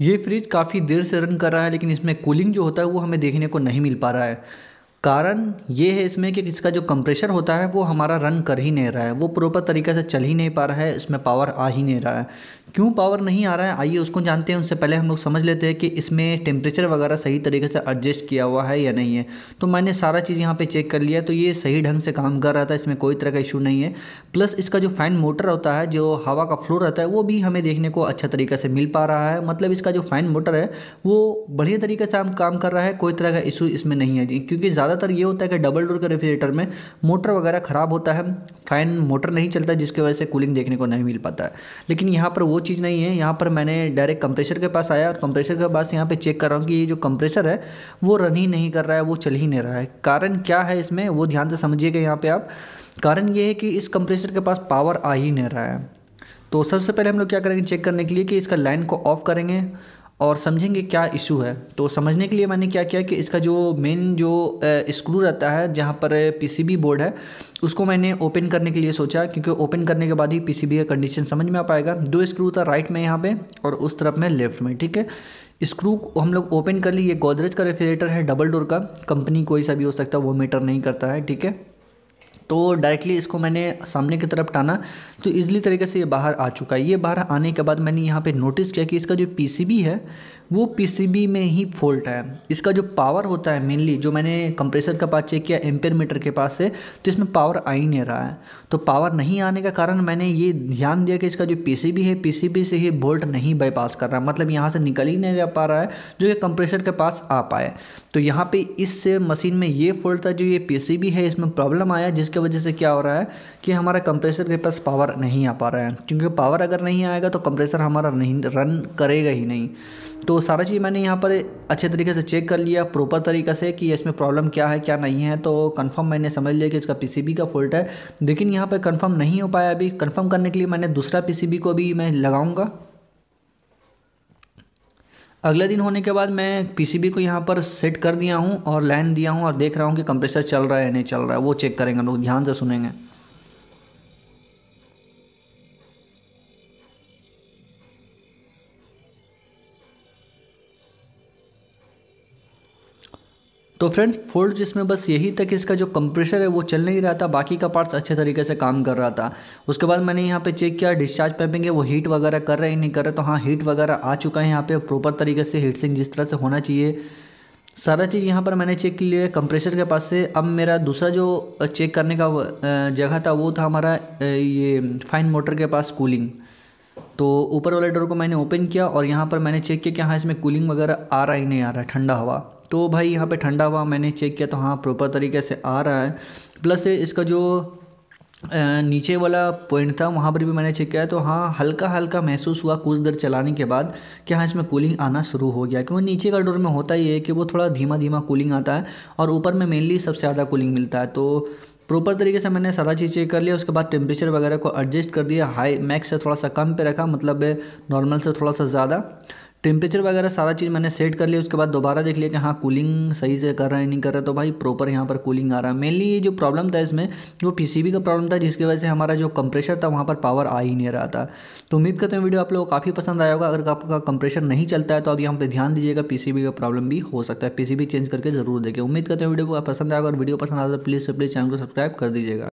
ये फ्रिज काफ़ी देर से रन कर रहा है लेकिन इसमें कूलिंग जो होता है वो हमें देखने को नहीं मिल पा रहा है कारण ये है इसमें कि इसका जो कंप्रेशर होता है वो हमारा रन कर ही नहीं रहा है वो प्रॉपर तरीके से चल ही नहीं पा रहा है इसमें पावर आ ही नहीं रहा है क्यों पावर नहीं आ रहा है आइए उसको जानते हैं उससे पहले हम लोग समझ लेते हैं कि इसमें टेम्परेचर वगैरह सही तरीके से एडजस्ट किया हुआ है या नहीं है तो मैंने सारा चीज़ यहाँ पे चेक कर लिया तो ये सही ढंग से काम कर रहा था इसमें कोई तरह का इशू नहीं है प्लस इसका जो फ़ैन मोटर होता है जो हवा का फ्लो रहता है वो भी हमें देखने को अच्छा तरीके से मिल पा रहा है मतलब इसका जो फ़ैन मोटर है वो बढ़िया तरीके से हम काम कर रहा है कोई तरह का इशू इसमें नहीं है क्योंकि ज़्यादातर ये होता है कि डबल डोर के रेफ्रिजरेटर में मोटर वगैरह ख़राब होता है फ़ैन मोटर नहीं चलता जिसकी वजह से कूलिंग देखने को नहीं मिल पाता है लेकिन यहाँ पर वो चीज़ नहीं है यहाँ पर मैंने डायरेक्ट कंप्रेसर के पास आया और कंप्रेसर के पास यहाँ पे चेक कर रहा हूँ कि ये जो कंप्रेसर है वो रन ही नहीं कर रहा है वो चल ही नहीं रहा है कारण क्या है इसमें वो ध्यान से समझिएगा यहाँ पर आप कारण ये है कि इस कंप्रेसर के पास पावर आ ही नहीं रहा है तो सबसे पहले हम लोग क्या करेंगे चेक करने के लिए कि इसका लाइन को ऑफ करेंगे और समझेंगे क्या इशू है तो समझने के लिए मैंने क्या किया कि इसका जो मेन जो स्क्रू रहता है जहाँ पर पीसीबी बोर्ड है उसको मैंने ओपन करने के लिए सोचा क्योंकि ओपन करने के बाद ही पीसीबी का कंडीशन समझ में आ पाएगा दो स्क्रू था राइट में यहाँ पे और उस तरफ में लेफ्ट में ठीक है स्क्रू हम लोग ओपन कर लिए गोदरेज का रेफ्रिजरेटर है डबल डोर का कंपनी कोई सा भी हो सकता है वो मेटर नहीं करता है ठीक है तो डायरेक्टली इसको मैंने सामने की तरफ टाना तो इजली तरीके से ये बाहर आ चुका है ये बाहर आने के बाद मैंने यहाँ पे नोटिस किया कि इसका जो पीसीबी है वो पीसीबी में ही फॉल्ट है इसका जो पावर होता है मेनली जो मैंने कंप्रेसर का पास चेक किया एम्पेयर मीटर के पास से तो इसमें पावर आ ही नहीं रहा है तो पावर नहीं आने का कारण मैंने ये ध्यान दिया कि इसका जो पीसीबी है पीसीबी से ये वोल्ट नहीं बाईपास कर रहा है मतलब यहाँ से निकल ही नहीं जा पा रहा है जो ये कंप्रेसर के पास आ पाए तो यहाँ पर इस मशीन में ये फॉल्ट था जो ये पी है इसमें प्रॉब्लम आया जिसकी वजह से क्या हो रहा है कि हमारा कंप्रेसर के पास पावर नहीं आ पा रहा है क्योंकि पावर अगर नहीं आएगा तो कंप्रेसर हमारा नहीं रन करेगा ही नहीं तो सारा चीज़ मैंने यहाँ पर अच्छे तरीके से चेक कर लिया प्रॉपर तरीके से कि इसमें प्रॉब्लम क्या है क्या नहीं है तो कंफर्म मैंने समझ लिया कि इसका पीसीबी का फॉल्ट है लेकिन यहाँ पर कंफर्म नहीं हो पाया अभी कंफर्म करने के लिए मैंने दूसरा पीसीबी को भी मैं लगाऊंगा अगले दिन होने के बाद मैं पीसीबी को यहाँ पर सेट कर दिया हूँ और लाइन दिया हूँ और देख रहा हूँ कि कंप्रेसर चल रहा है नहीं चल रहा है वो चेक करेंगे लोग ध्यान से सुनेंगे तो फ्रेंड्स फोल्ड जिसमें बस यही था कि इसका जो कंप्रेशर है वो चल नहीं रहा था बाकी का पार्ट्स अच्छे तरीके से काम कर रहा था उसके बाद मैंने यहाँ पे चेक किया डिस्चार्ज पैपिंग है वो हीट वगैरह कर रहा ही नहीं कर रहा तो हाँ हीट वगैरह आ चुका है यहाँ पे प्रॉपर तरीके से हीट सिंह जिस तरह से होना चाहिए सारा चीज़ यहाँ पर मैंने चेक किया कंप्रेशर के पास से अब मेरा दूसरा जो चेक करने का जगह था वो था हमारा ये फाइन मोटर के पास कूलिंग तो ऊपर वाले डोर को मैंने ओपन किया और यहाँ पर मैंने चेक किया कि हाँ इसमें कूलिंग वगैरह आ रहा ही नहीं आ रहा ठंडा हवा तो भाई यहाँ पे ठंडा हुआ मैंने चेक किया तो हाँ प्रॉपर तरीके से आ रहा है प्लस इसका जो नीचे वाला पॉइंट था वहाँ पर भी मैंने चेक किया तो हाँ हल्का हल्का महसूस हुआ कुछ देर चलाने के बाद कि हाँ इसमें कूलिंग आना शुरू हो गया क्योंकि नीचे का डोर में होता ही है कि वो थोड़ा धीमा धीमा कूलिंग आता है और ऊपर में मेनली सबसे ज़्यादा कूलिंग मिलता है तो प्रॉपर तरीके से मैंने सारा चीज़ चेक कर लिया उसके बाद टेम्परेचर वगैरह को एडजस्ट कर दिया हाई मैक्स से थोड़ा सा कम पे रखा मतलब नॉर्मल से थोड़ा सा ज़्यादा टेम्परेचर वगैरह सारा चीज़ मैंने सेट कर लिया उसके बाद दोबारा देख लिया कि हाँ कूलिंग सही से कर रहा है नहीं कर रहा है तो भाई प्रॉपर यहाँ पर कूलिंग आ रहा है मेनली ये जो प्रॉब्लम था इसमें वो पीसीबी का प्रॉब्लम था जिसकी वजह से हमारा जो कंप्रेशर था वहाँ पर पावर आ ही नहीं रहा था तो उम्मीद करते हैं वीडियो आप लोगों को काफ़ी पसंद आया होगा अगर आपका कंप्रेशर नहीं चलता है तो आप यहाँ पर ध्यान दीजिएगा पी का प्रॉब्लम भी हो सकता है पी चेंज करके ज़रूर देखें उम्मीद करते हैं वीडियो को पसंद आएगा और वीडियो पसंद आता तो प्लीज़ से प्लीज़ चैनल को सब्सक्राइब कर दीजिएगा